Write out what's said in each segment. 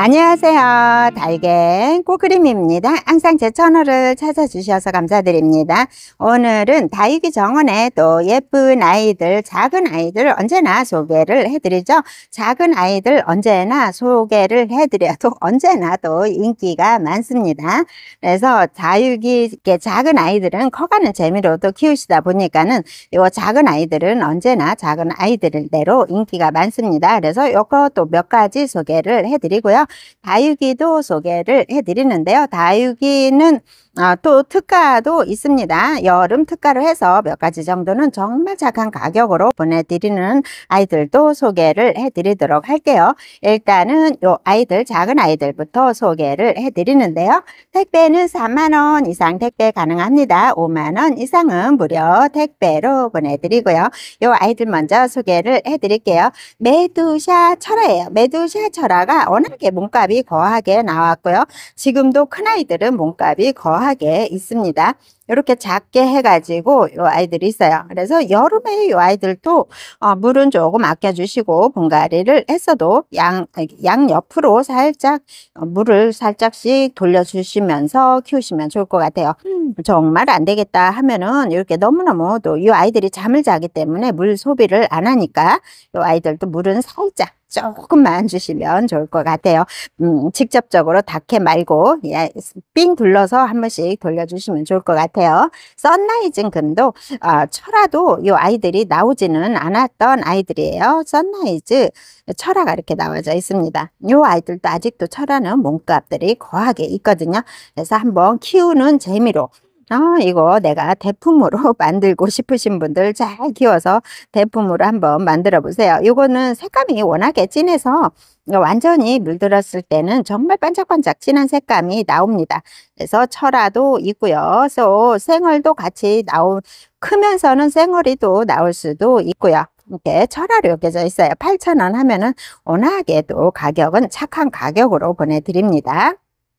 안녕하세요 달걀 꼬그림입니다 항상 제 채널을 찾아주셔서 감사드립니다 오늘은 다육이 정원에 또 예쁜 아이들 작은 아이들 언제나 소개를 해드리죠 작은 아이들 언제나 소개를 해드려도 언제나 또 인기가 많습니다 그래서 다육이 작은 아이들은 커가는 재미로도 키우시다 보니까는 작은 아이들은 언제나 작은 아이들대로 인기가 많습니다 그래서 이것도몇 가지 소개를 해드리고요 다육이도 소개를 해드리는데요. 다육이는 어, 또 특가도 있습니다. 여름 특가로 해서 몇 가지 정도는 정말 착한 가격으로 보내드리는 아이들도 소개를 해드리도록 할게요. 일단은 요 아이들 작은 아이들부터 소개를 해드리는데요. 택배는 4만원 이상 택배 가능합니다. 5만원 이상은 무료 택배로 보내드리고요. 요 아이들 먼저 소개를 해드릴게요. 메두샤 철화예요. 메두샤 철화가 워낙에 몸값이 거하게 나왔고요. 지금도 큰아이들은 몸값이 거하 하게 있습니다. 이렇게 작게 해가지고 요 아이들이 있어요. 그래서 여름에 이 아이들도 어, 물은 조금 아껴주시고 분갈이를 했어도 양, 양 옆으로 살짝 어, 물을 살짝씩 돌려주시면서 키우시면 좋을 것 같아요. 음, 정말 안 되겠다 하면은 이렇게 너무너무 또이 아이들이 잠을 자기 때문에 물 소비를 안 하니까 이 아이들도 물은 살짝 조금만 주시면 좋을 것 같아요. 음, 직접적으로 닿게 말고 예, 삥 둘러서 한 번씩 돌려주시면 좋을 것 같아요. 썬라이징 근도 어, 철화도 이 아이들이 나오지는 않았던 아이들이에요. 썬라이즈 철화가 이렇게 나와져 있습니다. 이 아이들도 아직도 철화는 몸값들이 거하게 있거든요. 그래서 한번 키우는 재미로 아, 이거 내가 대품으로 만들고 싶으신 분들 잘 키워서 대품으로 한번 만들어 보세요. 이거는 색감이 워낙에 진해서 완전히 물들었을 때는 정말 반짝반짝 진한 색감이 나옵니다. 그래서 철화도 있고요. 또 생얼도 같이 나오 크면서는 생얼이도 나올 수도 있고요. 이렇게 철화로 여겨져 있어요. 8,000원 하면은 워낙에도 가격은 착한 가격으로 보내드립니다.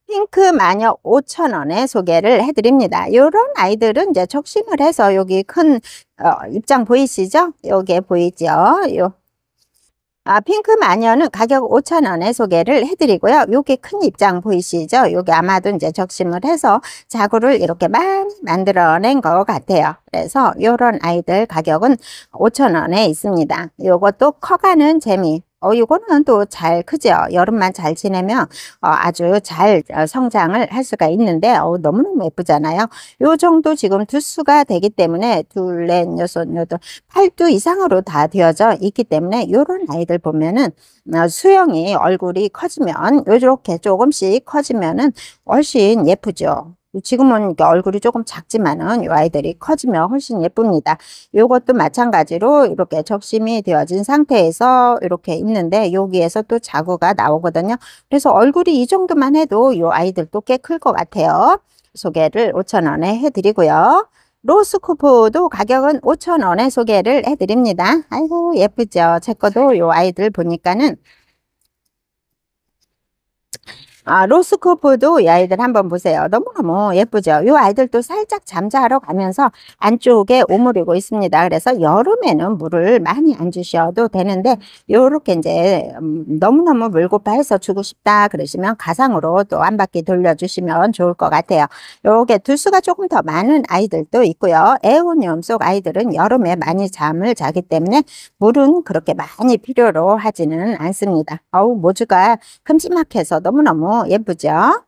핑크 마녀 5,000원에 소개를 해드립니다. 이런 아이들은 이제 적심을 해서 여기 큰 어, 입장 보이시죠? 요게 보이죠? 요. 아, 핑크 마녀는 가격 5,000원에 소개를 해드리고요. 여기 큰 입장 보이시죠? 여기 아마도 이제 적심을 해서 자구를 이렇게 많이 만들어낸 것 같아요. 그래서 이런 아이들 가격은 5,000원에 있습니다. 이것도 커가는 재미 어, 이거는 또 잘 크죠. 여름만 잘 지내면 어, 아주 잘 어, 성장을 할 수가 있는데 어, 너무너무 예쁘잖아요. 요 정도 지금 두수가 되기 때문에 둘, 넷, 여섯, 여덟, 팔두 이상으로 다 되어져 있기 때문에 요런 아이들 보면은 어, 수영이 얼굴이 커지면 요렇게 조금씩 커지면은 훨씬 예쁘죠. 지금은 얼굴이 조금 작지만은 이 아이들이 커지면 훨씬 예쁩니다. 이것도 마찬가지로 이렇게 접심이 되어진 상태에서 이렇게 있는데 여기에서 또 자구가 나오거든요. 그래서 얼굴이 이 정도만 해도 이 아이들도 꽤 클 것 같아요. 소개를 5,000원에 해드리고요. 로스코프도 가격은 5,000원에 소개를 해드립니다. 아이고 예쁘죠? 제 거도 이 아이들 보니까는 아, 로스코프도 이 아이들 한번 보세요. 너무너무 예쁘죠? 이 아이들도 살짝 잠자러 가면서 안쪽에 오므리고 있습니다. 그래서 여름에는 물을 많이 안 주셔도 되는데 이렇게 이제 음, 너무너무 물고파해서 주고 싶다 그러시면 가상으로 또 한 바퀴 돌려주시면 좋을 것 같아요. 요게 두수가 조금 더 많은 아이들도 있고요. 애호염 속 아이들은 여름에 많이 잠을 자기 때문에 물은 그렇게 많이 필요로 하지는 않습니다. 어우 모주가 큼지막해서 너무너무 예쁘죠?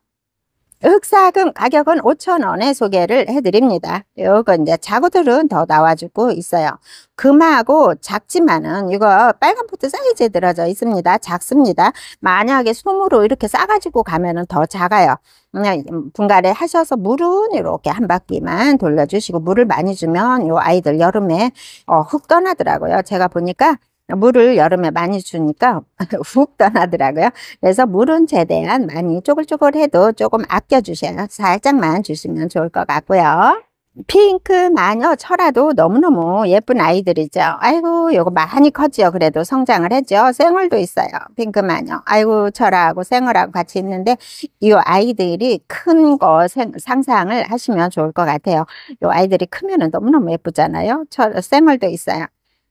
흑사금 가격은 5,000원에 소개를 해드립니다. 요거 이제 자구들은 더 나와주고 있어요. 금하고 작지만은 이거 빨간 포트 사이즈에 들어져 있습니다. 작습니다. 만약에 솜으로 이렇게 싸가지고 가면은 더 작아요. 음, 분갈이 하셔서 물은 이렇게 한 바퀴만 돌려주시고 물을 많이 주면 요 아이들 여름에 어, 흙 떠나더라고요. 제가 보니까 물을 여름에 많이 주니까 훅 떠나더라고요. 그래서 물은 최대한 많이 쪼글쪼글해도 조금 아껴주세요 살짝만 주시면 좋을 것 같고요. 핑크 마녀 철화도 너무너무 예쁜 아이들이죠. 아이고 요거 많이 컸죠. 그래도 성장을 했죠. 생얼도 있어요. 핑크 마녀. 아이고 철화하고 생얼하고 같이 있는데 이 아이들이 큰 거 상상을 하시면 좋을 것 같아요. 이 아이들이 크면 은 너무너무 예쁘잖아요. 철, 생얼도 있어요.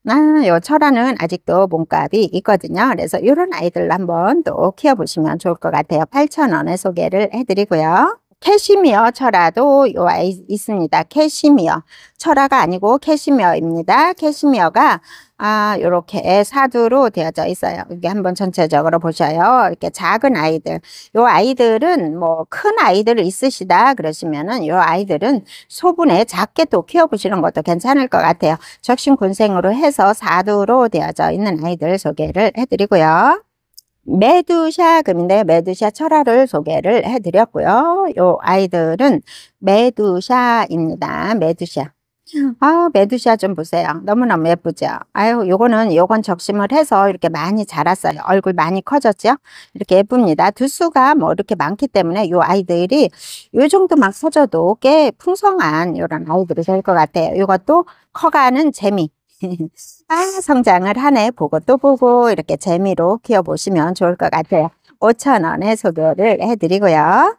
아, 요 철화는 아직도 몸값이 있거든요. 그래서 이런 아이들 한번 또 키워보시면 좋을 것 같아요. 8,000원에 소개를 해드리고요. 캐시미어 철화도 요 아이 있습니다. 캐시미어 철화가 아니고 캐시미어입니다. 캐시미어가 아 이렇게 사두로 되어져 있어요. 이게 한번 전체적으로 보셔요. 이렇게 작은 아이들, 요 아이들은 뭐 큰 아이들 있으시다 그러시면은 요 아이들은 소분에 작게 또 키워보시는 것도 괜찮을 것 같아요. 적신군생으로 해서 사두로 되어져 있는 아이들 소개를 해드리고요. 메두샤 금인데 메두샤 철화를 소개를 해드렸고요. 요 아이들은 메두샤입니다. 메두샤. 아, 메두샤 좀 보세요. 너무너무 예쁘죠? 아유, 요거는, 요건 적심을 해서 이렇게 많이 자랐어요. 얼굴 많이 커졌죠? 이렇게 예쁩니다. 두수가 뭐 이렇게 많기 때문에 요 아이들이 요 정도 막 커져도 꽤 풍성한 요런 아이들이 될 것 같아요. 이것도 커가는 재미. 아 성장을 하네 보고 또 보고 이렇게 재미로 키워보시면 좋을 것 같아요. 5천원에 소개를 해드리고요.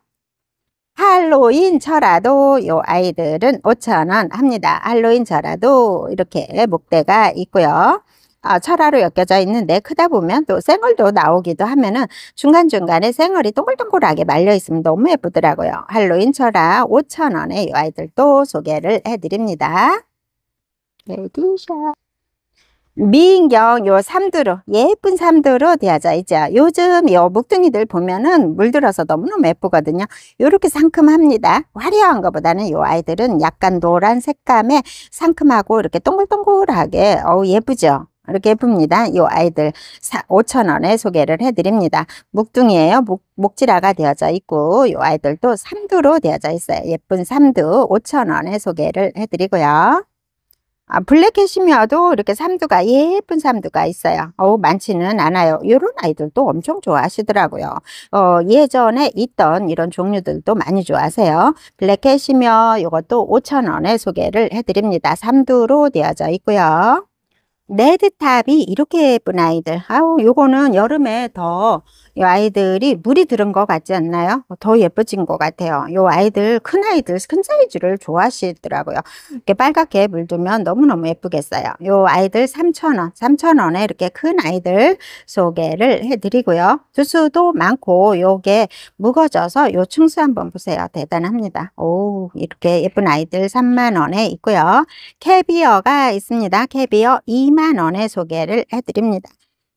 할로윈 저라도 요 아이들은 5천원 합니다. 할로윈 저라도 이렇게 목대가 있고요. 어, 철화로 엮여져 있는데 크다 보면 또 생얼도 나오기도 하면은 중간중간에 생얼이 동글동글하게 말려 있으면 너무 예쁘더라고요. 할로윈 철화 5 0원에이 아이들 또 소개를 해드립니다. 레디샷. 미인경 요 삼두로 예쁜 삼두로 되어져 있죠. 요즘 요 목둥이들 보면은 물들어서 너무너무 예쁘거든요. 요렇게 상큼합니다. 화려한 것보다는 요 아이들은 약간 노란 색감에 상큼하고 이렇게 동글동글하게 어우 예쁘죠. 이렇게 예쁩니다. 요 아이들 5천원에 소개를 해드립니다. 목둥이에요. 목, 목지라가 되어져 있고 요 아이들도 삼두로 되어져 있어요. 예쁜 삼두 5천원에 소개를 해드리고요. 아, 블랙 캐시미어도 이렇게 삼두가 예쁜 삼두가 있어요. 어 많지는 않아요. 이런 아이들도 엄청 좋아하시더라고요. 어, 예전에 있던 이런 종류들도 많이 좋아하세요. 블랙 캐시미어 이것도 5,000원에 소개를 해드립니다. 삼두로 되어져 있고요. 레드탑이 이렇게 예쁜 아이들. 아우 요거는 여름에 더이 아이들이 물이 들은 것 같지 않나요? 뭐 더 예뻐진 것 같아요. 이 아이들 큰 아이들 큰 사이즈를 좋아하시더라고요. 이렇게 빨갛게 물들면 너무너무 예쁘겠어요. 이 아이들 3,000원, 3,000원에 이렇게 큰 아이들 소개를 해드리고요. 주수도 많고 이게 무거져서 요 충수 한번 보세요. 대단합니다. 오 이렇게 예쁜 아이들 3만원에 있고요. 캐비어가 있습니다. 캐비어 2만원에 소개를 해드립니다.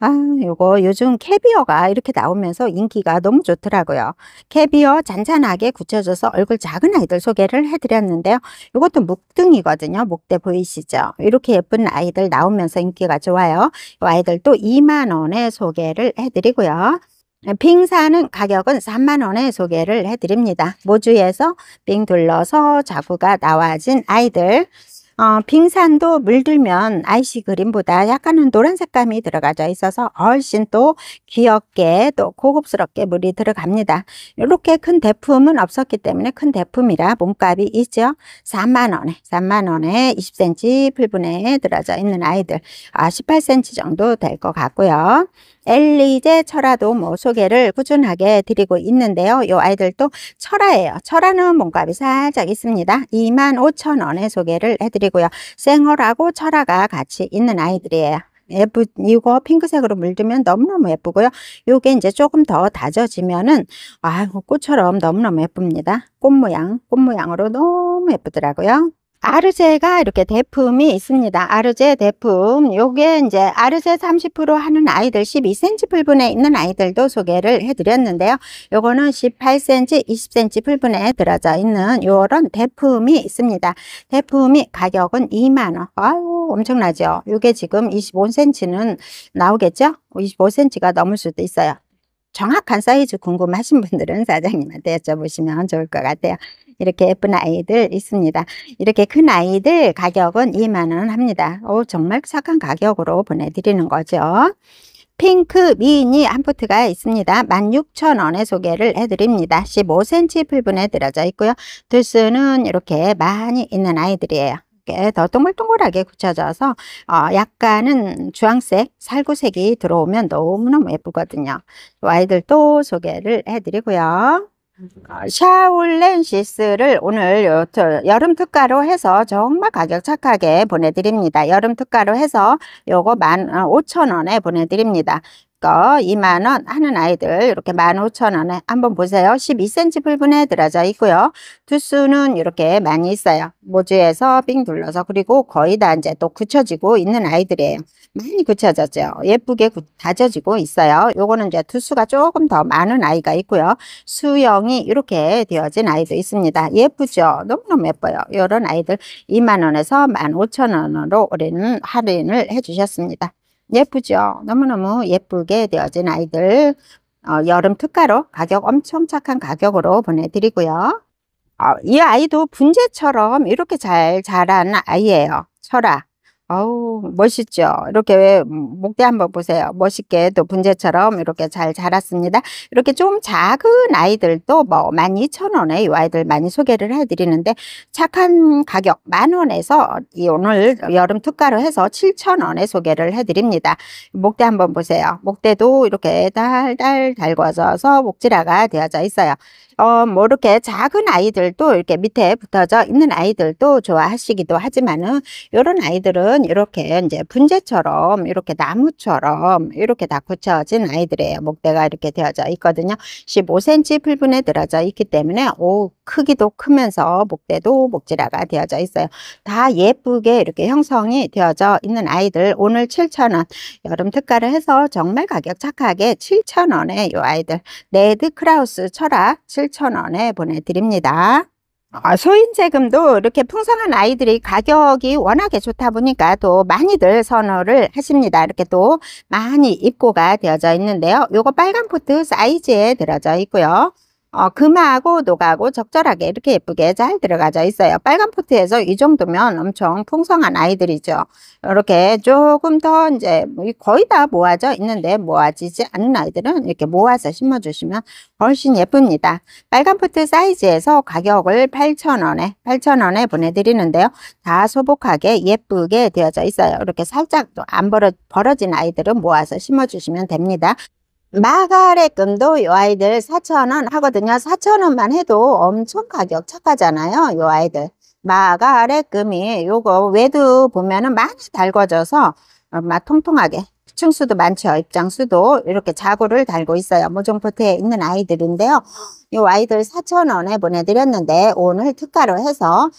아, 요거 요즘 캐비어가 이렇게 나오면서 인기가 너무 좋더라고요. 캐비어 잔잔하게 굳혀져서 얼굴 작은 아이들 소개를 해드렸는데요. 이것도 묵등이거든요. 목대 보이시죠? 이렇게 예쁜 아이들 나오면서 인기가 좋아요. 아이들도 2만원에 소개를 해드리고요. 빙사는 가격은 3만원에 소개를 해드립니다. 모주에서 빙 둘러서 자구가 나와진 아이들 어, 빙산도 물들면 아이시 그린보다 약간은 노란 색감이 들어가져 있어서 훨씬 또 귀엽게 또 고급스럽게 물이 들어갑니다. 이렇게 큰 대품은 없었기 때문에 큰 대품이라 몸값이 있죠. 3만원에 3만원에 20cm 8분에 들어져 있는 아이들 아, 18cm 정도 될 것 같고요. 엘리제 철화도 뭐 소개를 꾸준하게 드리고 있는데요. 이 아이들도 철화예요. 철화는 몸값이 살짝 있습니다. 25,000원에 소개를 해드리고요. 생얼하고 철화가 같이 있는 아이들이에요. 예쁘, 이거 핑크색으로 물들면 너무너무 예쁘고요. 요게 이제 조금 더 다져지면은, 아, 꽃처럼 너무너무 예쁩니다. 꽃 모양, 꽃 모양으로 너무 예쁘더라고요. 아르제가 이렇게 대품이 있습니다. 아르제 대품. 요게 이제 아르제 30% 하는 아이들 12cm 풀분에 있는 아이들도 소개를 해드렸는데요. 요거는 18cm, 20cm 풀분에 들어져 있는 요런 대품이 있습니다. 대품이 가격은 2만원. 아유, 엄청나죠? 요게 지금 25cm는 나오겠죠? 25cm가 넘을 수도 있어요. 정확한 사이즈 궁금하신 분들은 사장님한테 여쭤보시면 좋을 것 같아요. 이렇게 예쁜 아이들 있습니다. 이렇게 큰 아이들 가격은 2만원 합니다. 오, 정말 착한 가격으로 보내드리는 거죠. 핑크 미니 한포트가 있습니다. 16,000원에 소개를 해드립니다. 15cm 풀분에 들어져 있고요. 들스는 이렇게 많이 있는 아이들이에요. 더 동글동글하게 굳혀져서 어, 약간은 주황색, 살구색이 들어오면 너무너무 예쁘거든요. 아이들도 소개를 해드리고요. 아, 샤올렌시스를 오늘 여름 특가로 해서 정말 가격 착하게 보내드립니다. 여름 특가로 해서 요거 15,000원에 어, 보내드립니다. 거 2만원 하는 아이들 이렇게 15,000원에 한번 보세요. 12cm 불분에 들어져 있고요. 두수는 이렇게 많이 있어요. 모주에서 빙 둘러서 그리고 거의 다 이제 또 굳혀지고 있는 아이들이에요. 많이 굳혀졌죠. 예쁘게 다져지고 있어요. 요거는 이제 두수가 조금 더 많은 아이가 있고요. 수영이 이렇게 되어진 아이도 있습니다. 예쁘죠? 너무너무 예뻐요. 이런 아이들 2만원에서 15,000원으로 우리는 할인을 해주셨습니다. 예쁘죠? 너무너무 예쁘게 되어진 아이들 어, 여름 특가로 가격 엄청 착한 가격으로 보내드리고요. 어, 이 아이도 분재처럼 이렇게 잘 자란 아이예요. 철아. 아우 멋있죠. 이렇게 목대 한번 보세요. 멋있게 또 분재처럼 이렇게 잘 자랐습니다. 이렇게 좀 작은 아이들도 뭐 12,000원에 이 아이들 많이 소개를 해드리는데 착한 가격 만원에서 오늘 여름 특가로 해서 7,000원에 소개를 해드립니다. 목대 한번 보세요. 목대도 이렇게 달달 달궈져서 목지라가 되어져 있어요. 어, 뭐 이렇게 작은 아이들도 이렇게 밑에 붙어져 있는 아이들도 좋아하시기도 하지만은 이런 아이들은 이렇게 이제 분재처럼 이렇게 나무처럼 이렇게 다 굳혀진 아이들이에요. 목대가 이렇게 되어져 있거든요. 15cm 풀분에 들어져 있기 때문에 오 크기도 크면서 목대도 목지라가 되어져 있어요. 다 예쁘게 이렇게 형성이 되어져 있는 아이들 오늘 7,000원 여름 특가를 해서 정말 가격 착하게 7,000원에 이 아이들 레드 크라우스 철학 7,000원에 보내드립니다. 어, 소인제금도 이렇게 풍성한 아이들이 가격이 워낙에 좋다 보니까 또 많이들 선호를 하십니다. 이렇게 또 많이 입고가 되어져 있는데요. 요거 빨간 포트 사이즈에 들어져 있고요. 어, 금하고 녹하고 적절하게 이렇게 예쁘게 잘 들어가져 있어요. 빨간 포트에서 이 정도면 엄청 풍성한 아이들이죠. 이렇게 조금 더 이제 거의 다 모아져 있는데 모아지지 않은 아이들은 이렇게 모아서 심어주시면 훨씬 예쁩니다. 빨간 포트 사이즈에서 가격을 8,000원에 8,000원에 보내드리는데요. 다 소복하게 예쁘게 되어져 있어요. 이렇게 살짝 안 벌어, 벌어진 아이들은 모아서 심어주시면 됩니다. 마가렛금도 요 아이들 4,000원 하거든요. 4,000원만 해도 엄청 가격 착하잖아요. 요 아이들. 마가렛금이 요거 외두 보면은 많이 달궈져서 막 통통하게 층수도 많죠. 입장수도 이렇게 자구를 달고 있어요. 모종포트에 있는 아이들인데요. 이 아이들 4,000원에 보내드렸는데 오늘 특가로 해서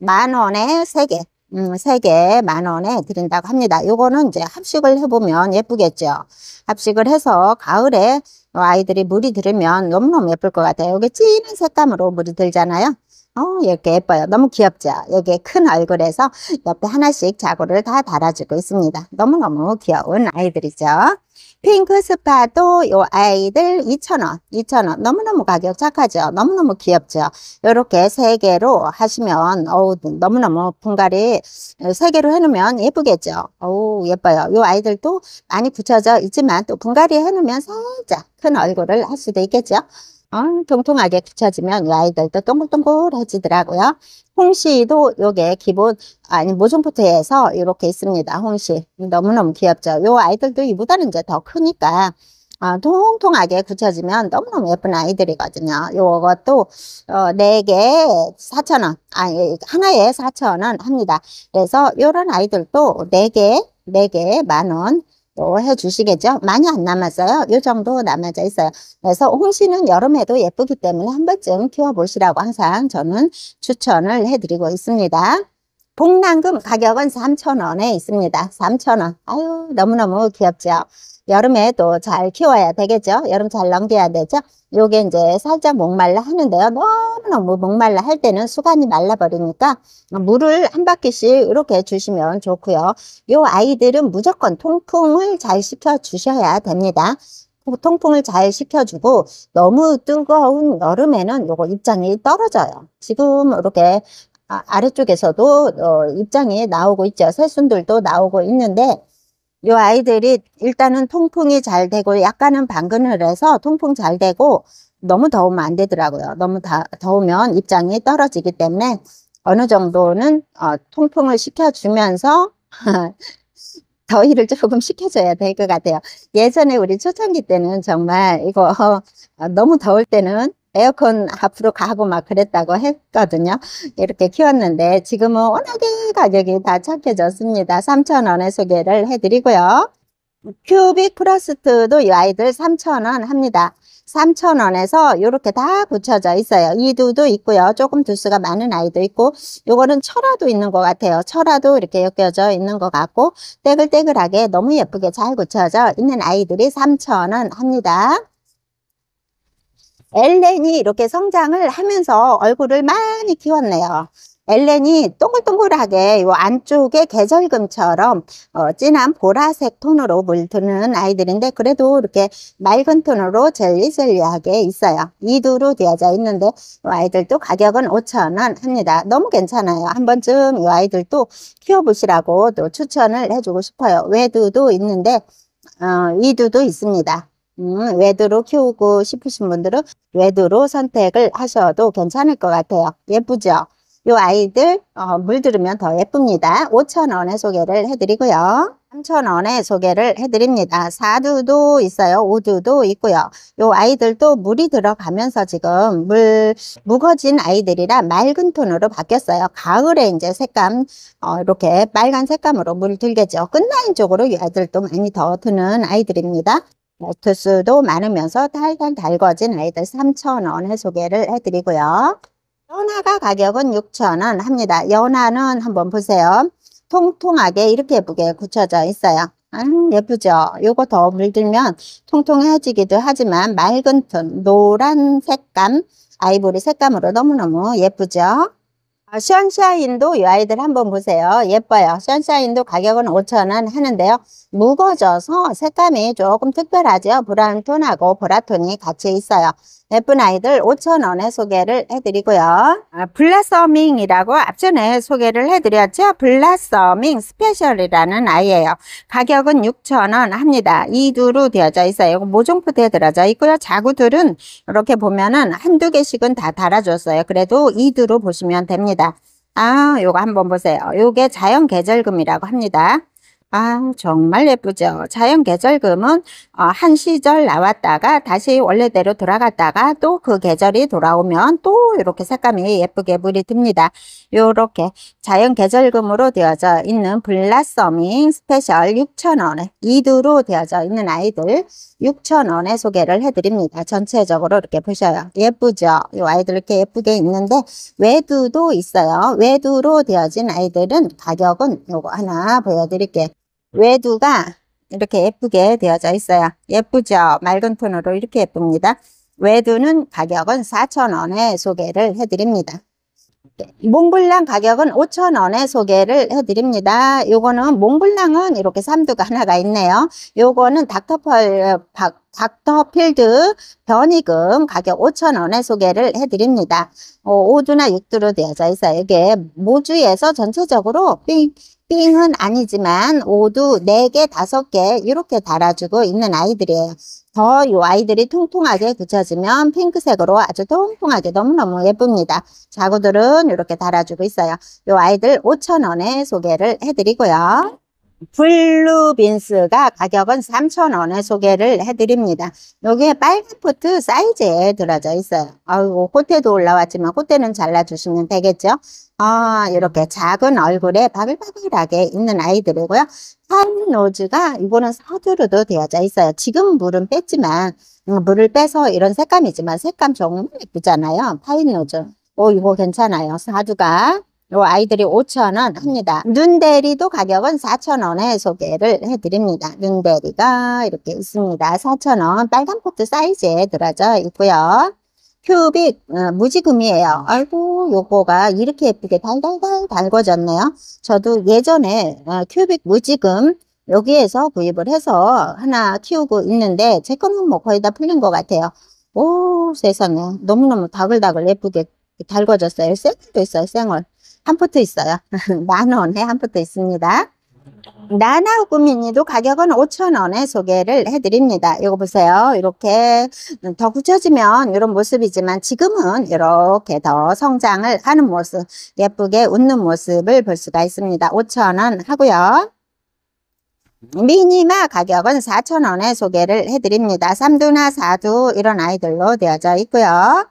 만원에 3개 음, 3개 만원에 드린다고 합니다. 요거는 이제 합식을 해보면 예쁘겠죠. 합식을 해서 가을에 어, 아이들이 물이 들으면 너무너무 예쁠 것 같아요. 여기 진한 색감으로 물이 들잖아요. 어, 이렇게 예뻐요. 너무 귀엽죠? 여기 에큰 얼굴에서 옆에 하나씩 자구를 다 달아주고 있습니다. 너무너무 귀여운 아이들이죠. 핑크 스파도 요 아이들 2천원2천원 너무너무 가격 착하죠. 너무너무 귀엽죠. 요렇게 세 개로 하시면 어우 너무너무 분갈이 세 개로 해 놓으면 예쁘겠죠. 어우 예뻐요. 요 아이들도 많이 붙여져 있지만 또 분갈이 해 놓으면 살짝 큰 얼굴을 할 수도 있겠죠. 어, 통통하게 굳혀지면 아이들도 동글동글해지더라고요. 홍시도 요게 기본 아니 모종포트에서 이렇게 있습니다. 홍시 너무너무 귀엽죠. 요 아이들도 이보다는 이제 더 크니까 어, 통통하게 굳혀지면 너무너무 예쁜 아이들이거든요. 요것도 어, 4개 4천원 아니 하나에 4천원 합니다. 그래서 요런 아이들도 네 개 네 개 만원 또 해주시겠죠? 많이 안 남았어요. 이 정도 남아져 있어요. 그래서 홍시는 여름에도 예쁘기 때문에 한 번쯤 키워보시라고 항상 저는 추천을 해드리고 있습니다. 복랑금 가격은 3,000원에 있습니다. 3,000원. 아유 너무너무 귀엽죠? 여름에 도잘 키워야 되겠죠. 여름 잘 넘겨야 되죠. 요게 이제 살짝 목말라 하는데요. 너무너무 목말라 할 때는 수간이 말라버리니까 물을 한 바퀴씩 이렇게 주시면 좋고요. 요 아이들은 무조건 통풍을 잘 시켜주셔야 됩니다. 통풍을 잘 시켜주고 너무 뜨거운 여름에는 요거 입장이 떨어져요. 지금 이렇게 아, 아래쪽에서도 어, 입장이 나오고 있죠. 새순들도 나오고 있는데 요 아이들이 일단은 통풍이 잘 되고 약간은 방근을 해서 통풍 잘 되고 너무 더우면 안 되더라고요. 너무 다, 더우면 입장이 떨어지기 때문에 어느 정도는 어, 통풍을 시켜주면서 더위를 조금 식혀줘야 될 것 같아요. 예전에 우리 초창기 때는 정말 이거 어, 너무 더울 때는 에어컨 앞으로 가고 막 그랬다고 했거든요. 이렇게 키웠는데 지금은 워낙에 가격이 다 착해졌습니다. 3,000원에 소개를 해드리고요. 큐빅 프러스트도이 아이들 3,000원 합니다. 3,000원에서 이렇게 다 붙여져 있어요. 이두도 있고요. 조금 두수가 많은 아이도 있고 요거는 철화도 있는 것 같아요. 철화도 이렇게 엮여져 있는 것 같고 떼글떼글하게 너무 예쁘게 잘 붙여져 있는 아이들이 3,000원 합니다. 엘렌이 이렇게 성장을 하면서 얼굴을 많이 키웠네요. 엘렌이 동글동글하게 이 안쪽에 계절금처럼 어, 진한 보라색 톤으로 물드는 아이들인데 그래도 이렇게 맑은 톤으로 젤리젤리하게 있어요. 이두로 되어져 있는데 이 아이들도 가격은 5천원 합니다. 너무 괜찮아요. 한 번쯤 이 아이들도 키워보시라고 또 추천을 해주고 싶어요. 외두도 있는데 어, 이두도 있습니다. 음, 외도로 키우고 싶으신 분들은 외도로 선택을 하셔도 괜찮을 것 같아요. 예쁘죠? 요 아이들 어, 물들으면 더 예쁩니다. 5,000원에 소개를 해드리고요. 3,000원에 소개를 해드립니다. 4두도 있어요. 5두도 있고요. 요 아이들도 물이 들어가면서 지금 물무거진 아이들이라 맑은 톤으로 바뀌었어요. 가을에 이제 색감 어, 이렇게 빨간 색감으로 물 들겠죠. 끝나인 쪽으로 요 아이들도 많이 더 드는 아이들입니다. 모트수도 뭐 많으면서 달달 달궈진 아이들 3,000원 해소개를 해드리고요. 연화가 가격은 6,000원 합니다. 연화는 한번 보세요. 통통하게 이렇게 예쁘게 굳혀져 있어요. 아, 예쁘죠? 요거 더 물들면 통통해지기도 하지만 맑은 톤, 노란 색감, 아이보리 색감으로 너무너무 예쁘죠? 어, 션샤인도 이 아이들 한번 보세요. 예뻐요. 션샤인도 가격은 5 0원 하는데요. 무거져서 색감이 조금 특별하죠. 브라운 톤하고 보라 톤이 같이 있어요. 예쁜 아이들 5,000원에 소개를 해드리고요. 아, 블라서밍이라고 앞전에 소개를 해드렸죠. 블라서밍 스페셜이라는 아이예요. 가격은 6,000원 합니다. 이두로 되어져 있어요. 모종포트에 들어져 있고요. 자구들은 이렇게 보면은 한두 개씩은 다 달아줬어요. 그래도 이두로 보시면 됩니다. 아, 요거 한번 보세요. 요게 자연계절금이라고 합니다. 아 정말 예쁘죠. 자연 계절금은 어, 한 시절 나왔다가 다시 원래대로 돌아갔다가 또 그 계절이 돌아오면 또 이렇게 색감이 예쁘게 물이 듭니다. 이렇게 자연 계절금으로 되어져 있는 블라서밍 스페셜 6,000원에 이두로 되어져 있는 아이들 6,000원에 소개를 해드립니다. 전체적으로 이렇게 보셔요. 예쁘죠? 이 아이들 이렇게 예쁘게 있는데 외두도 있어요. 외두로 되어진 아이들은 가격은 요거 하나 보여드릴게요. 외두가 이렇게 예쁘게 되어져 있어요. 예쁘죠? 맑은 톤으로 이렇게 예쁩니다. 외두는 가격은 4,000원에 소개를 해드립니다. 몽블랑 가격은 5,000원에 소개를 해드립니다. 요거는 몽블랑은 이렇게 삼두가 하나가 있네요. 요거는 닥터펄, 닥터필드 변이금 가격 5,000원에 소개를 해드립니다. 어, 5두나 6두로 되어져 있어요. 이게 모주에서 전체적으로 띵은 아니지만 5두 4개, 5개 이렇게 달아주고 있는 아이들이에요. 더 이 아이들이 통통하게 굳혀지면 핑크색으로 아주 통통하게 너무너무 예쁩니다. 자구들은 이렇게 달아주고 있어요. 이 아이들 5천원에 소개를 해드리고요. 블루빈스가 가격은 3,000원에 소개를 해드립니다. 여기에 빨간 포트 사이즈에 들어져 있어요. 아이고, 꽃대도 올라왔지만 꽃대는 잘라주시면 되겠죠. 아, 이렇게 작은 얼굴에 바글바글하게 있는 아이들이고요. 산노즈가 이거는 사두르도 되어져 있어요. 지금 물은 뺐지만 음, 물을 빼서 이런 색감이지만 색감 정말 예쁘잖아요. 파인노즈. 오, 이거 괜찮아요. 사두가. 요 아이들이 5,000원 합니다. 눈대리도 가격은 4,000원에 소개를 해드립니다. 눈대리가 이렇게 있습니다. 4,000원 빨간 포트 사이즈에 들어져 있고요. 큐빅 어, 무지금이에요. 음. 아이고 요거가 이렇게 예쁘게 달달달 달궈졌네요. 저도 예전에 어, 큐빅 무지금 여기에서 구입을 해서 하나 키우고 있는데 제 거는 뭐 거의 다 풀린 것 같아요. 오 세상에 너무너무 다글다글 예쁘게 달궈졌어요. 쌩얼도 있어요. 쌩얼. 한 포트 있어요. 만 원에 한 포트 있습니다. 나나 꾸미니도 가격은 5,000원에 소개를 해드립니다. 이거 보세요. 이렇게 더 굳혀지면 이런 모습이지만 지금은 이렇게 더 성장을 하는 모습, 예쁘게 웃는 모습을 볼 수가 있습니다. 5,000원 하고요. 미니마 가격은 4,000원에 소개를 해드립니다. 3두나4두 이런 아이들로 되어져 있고요.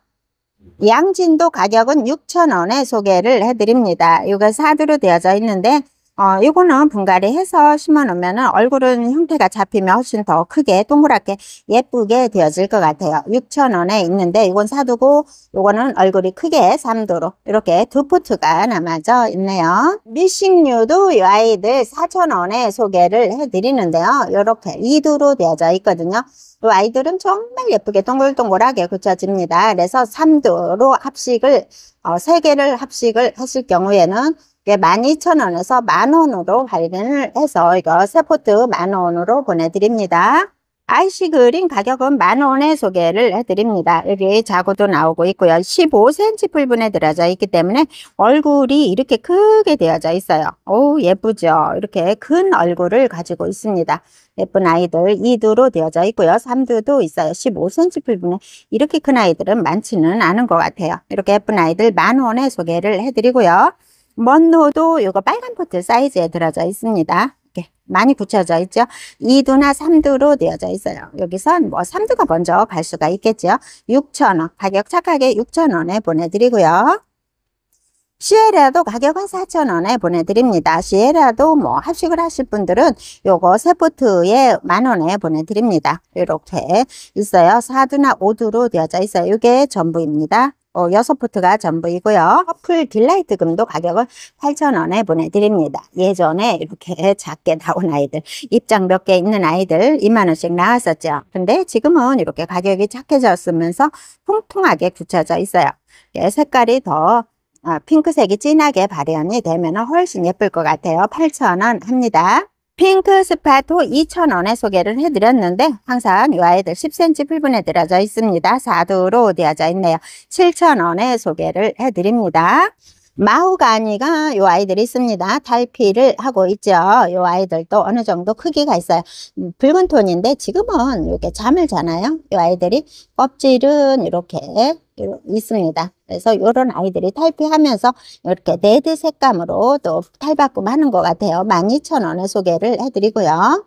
양진도 가격은 6,000원에 소개를 해드립니다. 이거 4두로 되어져 있는데 어, 이거는 분갈이 해서 심어 놓으면 얼굴은 형태가 잡히면 훨씬 더 크게 동그랗게 예쁘게 되어질 것 같아요. 6,000원에 있는데 이건 사두고 이거는 얼굴이 크게 삶도록 이렇게 두 포트가 남아져 있네요. 미싱류도이 아이들 4,000원에 소개를 해드리는데요. 이렇게 2두로 되어져 있거든요. 이 아이들은 정말 예쁘게 동글동글하게 굳혀집니다. 그래서 3두로 합식을 어, 3개를 합식을 했을 경우에는 12,000원에서 예, 만원으로 할인을 해서 이거 세포트 만원으로 보내드립니다. 아이시 그린 가격은 만원에 소개를 해드립니다. 여기 자구도 나오고 있고요. 15cm 풀분에 들어져 있기 때문에 얼굴이 이렇게 크게 되어져 있어요. 오 예쁘죠? 이렇게 큰 얼굴을 가지고 있습니다. 예쁜 아이들 2두로 되어져 있고요. 3두도 있어요. 15cm 풀분에 이렇게 큰 아이들은 많지는 않은 것 같아요. 이렇게 예쁜 아이들 만원에 소개를 해드리고요. 먼호도 이거 빨간 포트 사이즈에 들어져 있습니다. 이렇게 많이 붙여져 있죠. 2두나 3두로 되어져 있어요. 여기선 뭐 3두가 먼저 갈 수가 있겠죠. 6천원 가격 착하게 6천원에 보내드리고요. 시에라도 가격은 4,000원에 보내드립니다. 시에라도 뭐 합식을 하실 분들은 요거 세포트에 만원에 보내드립니다. 이렇게 있어요. 4두나 5두로 되어져 있어요. 이게 전부입니다. 어, 6포트가 전부이고요. 퍼플 딜라이트 금도 가격은 8,000원에 보내드립니다. 예전에 이렇게 작게 나온 아이들, 입장 몇 개 있는 아이들 2만원씩 나왔었죠. 근데 지금은 이렇게 가격이 착해졌으면서 통통하게 굳혀져 있어요. 예, 색깔이 더 아, 핑크색이 진하게 발현이 되면 훨씬 예쁠 것 같아요. 8,000원 합니다. 핑크 스파토 2,000원에 소개를 해드렸는데 항상 이 아이들 10cm 풀분에 들어져 있습니다. 4두로 되어져 있네요. 7,000원에 소개를 해드립니다. 마호가니가 이 아이들이 있습니다. 탈피를 하고 있죠. 이 아이들도 어느 정도 크기가 있어요. 음, 붉은 톤인데 지금은 이렇게 잠을 자나요? 이 아이들이 껍질은 이렇게 있습니다. 그래서 이런 아이들이 탈피하면서 이렇게 네드 색감으로 또 탈바꿈 하는 것 같아요. 12,000원에 소개를 해드리고요.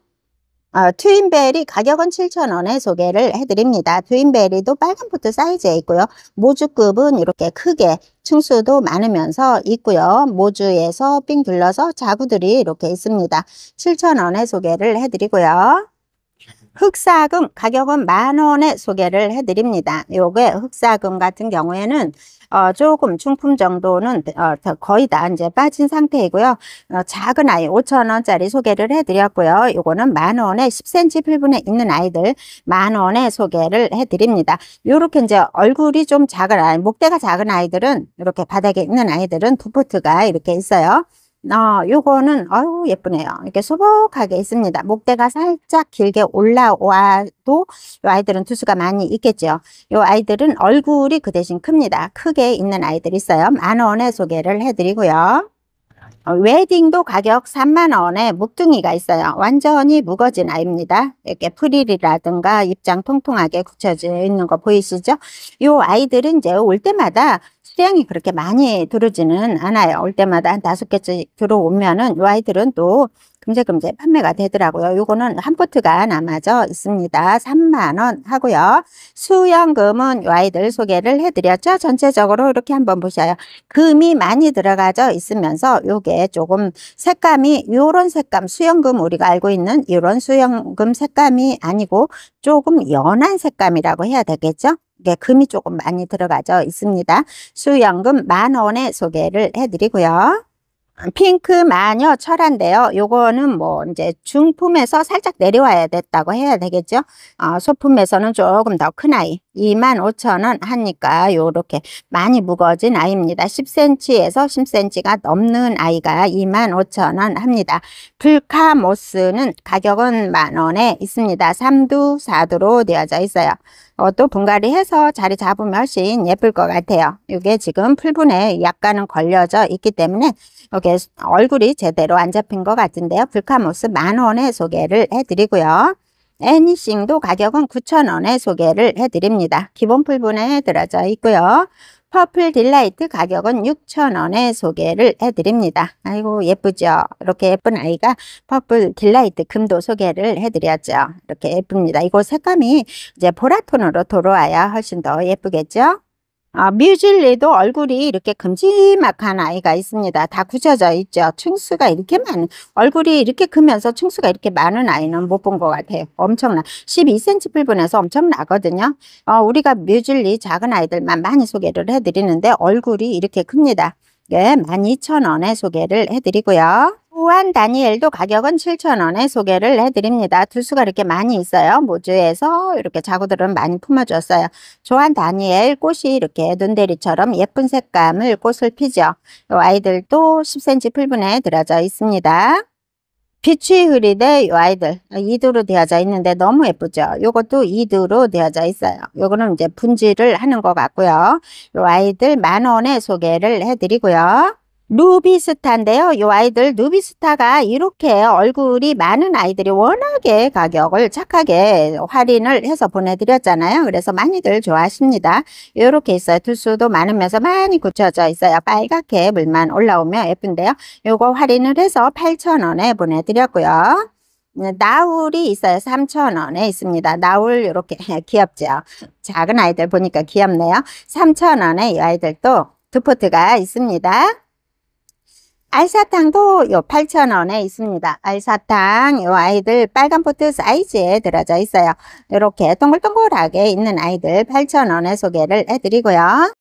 어, 트윈베리 가격은 7,000원에 소개를 해드립니다. 트윈베리도 빨간포트 사이즈에 있고요. 모주급은 이렇게 크게 층수도 많으면서 있고요. 모주에서 삥 둘러서 자구들이 이렇게 있습니다. 7,000원에 소개를 해드리고요. 흑사금 가격은 만 원에 소개를 해드립니다. 요게 흑사금 같은 경우에는 어, 조금 중품 정도는 어, 거의 다 이제 빠진 상태이고요. 어, 작은 아이 5천원짜리 소개를 해드렸고요. 요거는 만원에 10cm 필분에 있는 아이들 만원에 소개를 해드립니다. 요렇게 이제 얼굴이 좀 작은 아이, 목대가 작은 아이들은 이렇게 바닥에 있는 아이들은 두포트가 이렇게 있어요. 어, 요거는 아유 예쁘네요. 이렇게 소복하게 있습니다. 목대가 살짝 길게 올라와도 요 아이들은 투수가 많이 있겠죠. 요 아이들은 얼굴이 그 대신 큽니다. 크게 있는 아이들 있어요. 만 원에 소개를 해드리고요. 어, 웨딩도 가격 3만원에 묵둥이가 있어요. 완전히 무거진 아이입니다. 이렇게 프릴이라든가 입장 통통하게 굳혀져 있는 거 보이시죠? 요 아이들은 이제 올 때마다 수량이 그렇게 많이 들어지는 않아요. 올 때마다 한 다섯 개씩 들어오면은 요 아이들은 또 금세금 이제 판매가 되더라고요. 요거는 한 포트가 남아져 있습니다. 3만원 하고요. 수영금은 와이들 소개를 해드렸죠. 전체적으로 이렇게 한번 보셔요. 금이 많이 들어가져 있으면서 요게 조금 색감이 요런 색감 수영금 우리가 알고 있는 요런수영금 색감이 아니고 조금 연한 색감이라고 해야 되겠죠. 네, 금이 조금 많이 들어가져 있습니다. 수영금 만원에 소개를 해드리고요. 핑크 마녀 철한데요. 요거는 뭐 이제 중품에서 살짝 내려와야 됐다고 해야 되겠죠. 어, 소품에서는 조금 더 큰 아이. 25,000원 하니까 요렇게 많이 무거워진 아이입니다. 10cm에서 10cm가 넘는 아이가 25,000원 합니다. 불카모스는 가격은 만원에 있습니다. 3두, 4두로 되어져 있어요. 어, 또 분갈이 해서 자리 잡으면 훨씬 예쁠 것 같아요. 이게 지금 풀분에 약간은 걸려져 있기 때문에 이게 얼굴이 제대로 안 잡힌 것 같은데요. 불카모스 만원에 소개를 해드리고요. 애니싱도 가격은 9,000원에 소개를 해드립니다. 기본 풀분에 들어져 있고요. 퍼플 딜라이트 가격은 6,000원에 소개를 해드립니다. 아이고 예쁘죠? 이렇게 예쁜 아이가 퍼플 딜라이트 금도 소개를 해드렸죠. 이렇게 예쁩니다. 이거 색감이 이제 보라톤으로 돌아와야 훨씬 더 예쁘겠죠? 아, 뮤즐리도 얼굴이 이렇게 큼지막한 아이가 있습니다. 다 굳혀져 있죠. 층수가 이렇게 많은 얼굴이 이렇게 크면서 층수가 이렇게 많은 아이는 못 본 것 같아요. 엄청나 12cm 불분에서 엄청나거든요. 어, 우리가 뮤즐리 작은 아이들만 많이 소개를 해드리는데 얼굴이 이렇게 큽니다. 12,000원에 소개를 해드리고요. 후한 다니엘도 가격은 7,000원에 소개를 해드립니다. 두수가 이렇게 많이 있어요. 모주에서 이렇게 자구들은 많이 품어줬어요. 조한 다니엘 꽃이 이렇게 눈대리처럼 예쁜 색감을 꽃을 피죠. 아이들도 10cm 풀분에 들어져 있습니다. 빛이 흐리되 와이들 아, 이두로 되어져 있는데 너무 예쁘죠. 요것도 이두로 되어져 있어요. 요거는 이제 분지를 하는 것 같고요. 요이들 만원에 소개를 해드리고요. 누비스타인데요. 이 아이들 누비스타가 이렇게 얼굴이 많은 아이들이 워낙에 가격을 착하게 할인을 해서 보내드렸잖아요. 그래서 많이들 좋아하십니다. 이렇게 있어요. 투수도 많으면서 많이 굳혀져 있어요. 빨갛게 물만 올라오면 예쁜데요. 이거 할인을 해서 8,000원에 보내드렸고요. 네, 나울이 있어요. 3,000원에 있습니다. 나울 이렇게 귀엽죠. 작은 아이들 보니까 귀엽네요. 3,000원에 이 아이들도 두 포트가 있습니다. 알사탕도 요 8,000원에 있습니다. 알사탕 요 아이들 빨간 포트 사이즈에 들어져 있어요. 이렇게 동글동글하게 있는 아이들 8,000원에 소개를 해드리고요.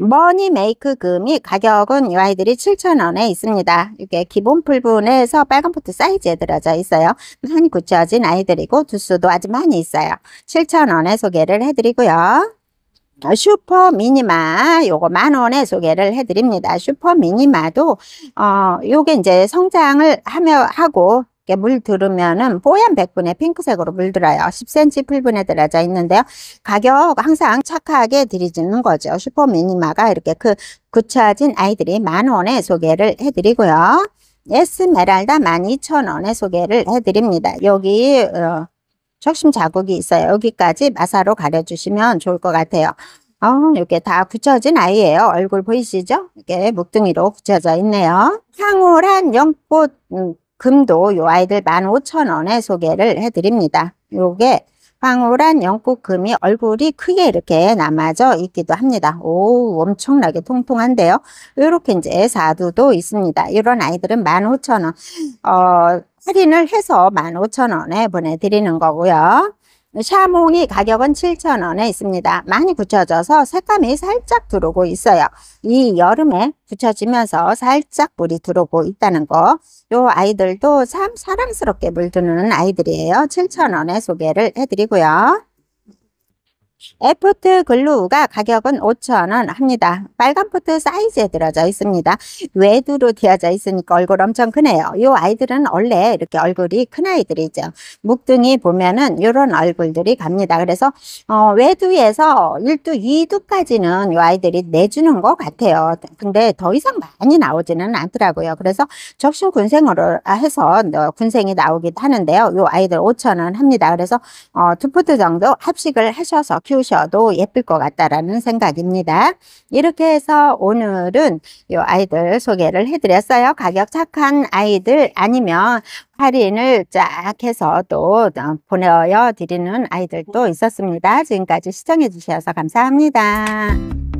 머니 메이크 금이 가격은 이 아이들이 7,000원에 있습니다. 이게 기본 풀분에서 빨간 포트 사이즈에 들어져 있어요. 많이 굳혀진 아이들이고 두수도 아주 많이 있어요. 7,000원에 소개를 해드리고요. 아, 슈퍼 미니마 요거 만원에 소개를 해드립니다. 슈퍼 미니마도 어 요게 이제 성장을 하며 하고 물 들으면은 뽀얀 백분에 핑크색으로 물들어요. 10cm 풀분에 들어져 있는데요. 가격 항상 착하게 드리지는 거죠. 슈퍼 미니마가 이렇게 그 굳혀진 아이들이 만원에 소개를 해드리고요. 에스메랄다 만 이천 원에 소개를 해드립니다. 여기 어, 적심 자국이 있어요. 여기까지 마사로 가려주시면 좋을 것 같아요. 어, 이게 다 굳혀진 아이예요. 얼굴 보이시죠? 이게 묵둥이로 굳혀져 있네요. 향호란 연꽃 음, 금도 요 아이들 15,000원에 소개를 해드립니다. 요게 황홀한 연꽃금이 얼굴이 크게 이렇게 남아져 있기도 합니다. 오 엄청나게 통통한데요. 이렇게 이제 사두도 있습니다. 이런 아이들은 15,000원. 어, 할인을 해서 15,000원에 보내드리는 거고요. 샤몽이 가격은 7,000원에 있습니다. 많이 굳혀져서 색감이 살짝 들어오고 있어요. 이 여름에 굳혀지면서 살짝 물이 들어오고 있다는 거. 요 아이들도 참 사랑스럽게 물드는 아이들이에요. 7,000원에 소개를 해드리고요. 에포트 글루가 가격은 5,000원 합니다. 빨간 포트 사이즈에 들어져 있습니다. 외두로 되어져 있으니까 얼굴 엄청 크네요. 이 아이들은 원래 이렇게 얼굴이 큰 아이들이죠. 묵등이 보면은 이런 얼굴들이 갑니다. 그래서 어, 외두에서 1두, 2두까지는 이 아이들이 내주는 것 같아요. 근데 더 이상 많이 나오지는 않더라고요. 그래서 적신군생으로 해서 어, 군생이 나오기도 하는데요. 이 아이들 5,000원 합니다. 그래서 어, 두 포트 정도 합식을 하셔서 키우셔도 예쁠 것 같다라는 생각입니다. 이렇게 해서 오늘은 요 아이들 소개를 해드렸어요. 가격 착한 아이들 아니면 할인을 쫙 해서 또 보내어 드리는 아이들도 있었습니다. 지금까지 시청해 주셔서 감사합니다.